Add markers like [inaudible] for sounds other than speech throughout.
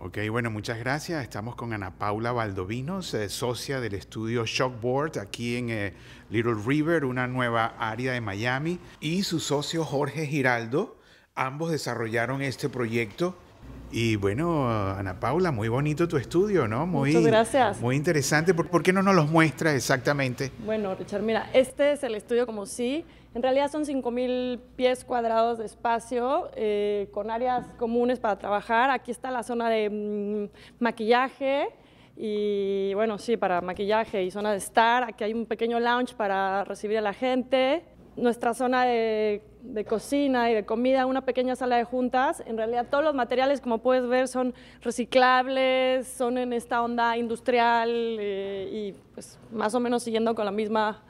Ok, bueno, muchas gracias. Estamos con Ana Paula Valdovinos, eh, socia del estudio Shockboard aquí en eh, Little River, una nueva área de Miami, y su socio Jorge Giraldo. Ambos desarrollaron este proyecto y bueno, Ana Paula, muy bonito tu estudio, ¿no? Muy, Muchas gracias. Muy interesante. ¿Por, qué no nos los muestra exactamente? Bueno, Richard, mira, este es el estudio como sí. En realidad son 5.000 pies cuadrados de espacio eh, con áreas comunes para trabajar. Aquí está la zona de mm, maquillaje y bueno, sí, para maquillaje y zona de estar. Aquí hay un pequeño lounge para recibir a la gente. Nuestra zona de de cocina y de comida, una pequeña sala de juntas. En realidad todos los materiales, como puedes ver, son reciclables, son en esta onda industrial eh, y pues, más o menos siguiendo con la misma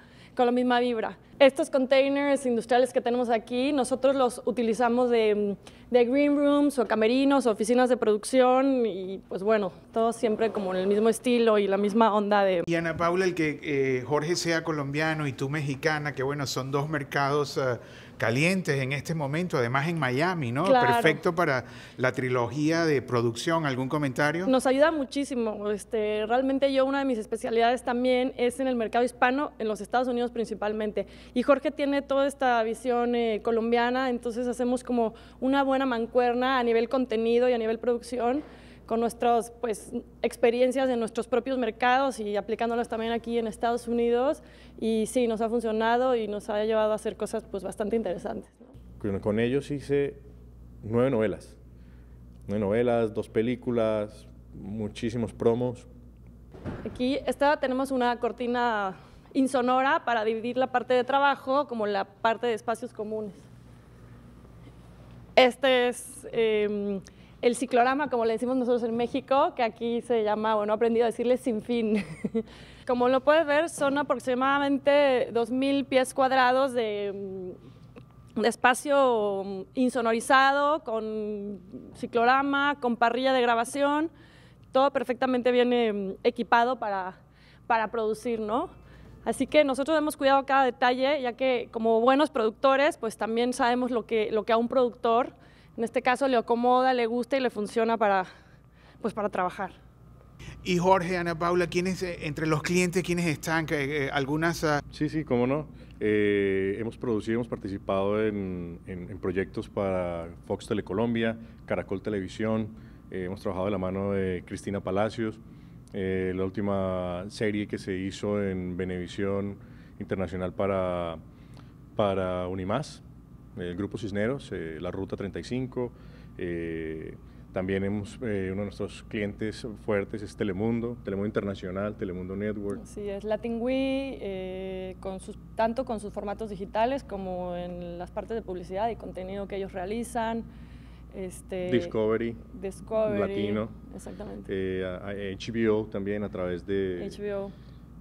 vibra. Estos containers industriales que tenemos aquí, nosotros los utilizamos de, green rooms o camerinos, oficinas de producción y pues bueno, todo siempre como en el mismo estilo y la misma onda de... Y Ana Paula, el que eh, Jorge sea colombiano y tú mexicana, que bueno, son dos mercados eh, calientes en este momento, además en Miami, ¿no? Perfecto para la trilogía de producción. ¿Algún comentario? Nos ayuda muchísimo. Este, realmente yo una de mis especialidades también es en el mercado hispano, en los Estados Unidos principalmente. Y Jorge tiene toda esta visión eh, colombiana, entonces hacemos como una buena mancuerna a nivel contenido y a nivel producción con nuestras pues, experiencias en nuestros propios mercados y aplicándolas también aquí en Estados Unidos. Y sí, nos ha funcionado y nos ha llevado a hacer cosas pues, bastante interesantes. Con, ellos hice nueve novelas. Nueve novelas, dos películas, muchísimos promos. Aquí esta tenemos una cortina Insonora para dividir la parte de trabajo como la parte de espacios comunes. Este es em, el ciclorama, como le decimos nosotros en México, que aquí se llama, bueno, he aprendido a decirle sin fin. [laughs] como lo puedes ver, son aproximadamente 2.000 pies cuadrados de, mm, de espacio mm, insonorizado, con ciclorama, con parrilla de grabación, todo perfectamente bien em, equipado para, para producir, ¿no? Así que nosotros hemos cuidado cada detalle, ya que como buenos productores, pues también sabemos lo que, lo que a un productor, en este caso, le acomoda, le gusta y le funciona para, pues, para trabajar. Y Jorge, Ana Paula, ¿quiénes, eh, entre los clientes, quiénes están? Eh, ¿Algunas? Ah, sí, sí, cómo no. Eh, hemos producido, hemos participado en, en, proyectos para Fox Telecolombia, Caracol Televisión, hemos trabajado de la mano de Cristina Palacios, eh, la última serie que se hizo en Benevisión Internacional para, para Unimás, el Grupo Cisneros, eh, la Ruta 35. Eh, también hemos, uno de nuestros clientes fuertes es Telemundo, Telemundo Internacional, Telemundo Network. Sí, es Latin con tanto con sus formatos digitales como en las partes de publicidad y contenido que ellos realizan. Este, Discovery, Latino, exactamente. HBO eh, también a través de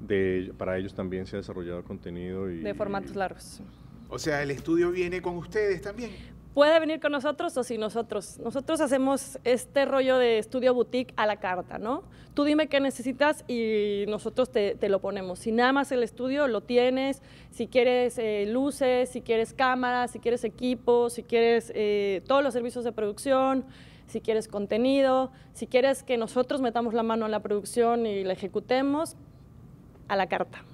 De, para ellos también se ha desarrollado contenido y, de formatos largos. O sea, el estudio viene con ustedes también puede venir con nosotros o si nosotros. Nosotros hacemos este rollo de estudio boutique a la carta, ¿no? Tú dime qué necesitas y nosotros te, lo ponemos. Si nada más el estudio lo tienes, si quieres eh, luces, si quieres cámaras, si quieres equipo, si quieres eh, todos los servicios de producción, si quieres contenido, si quieres que nosotros metamos la mano en la producción y la ejecutemos, a la carta.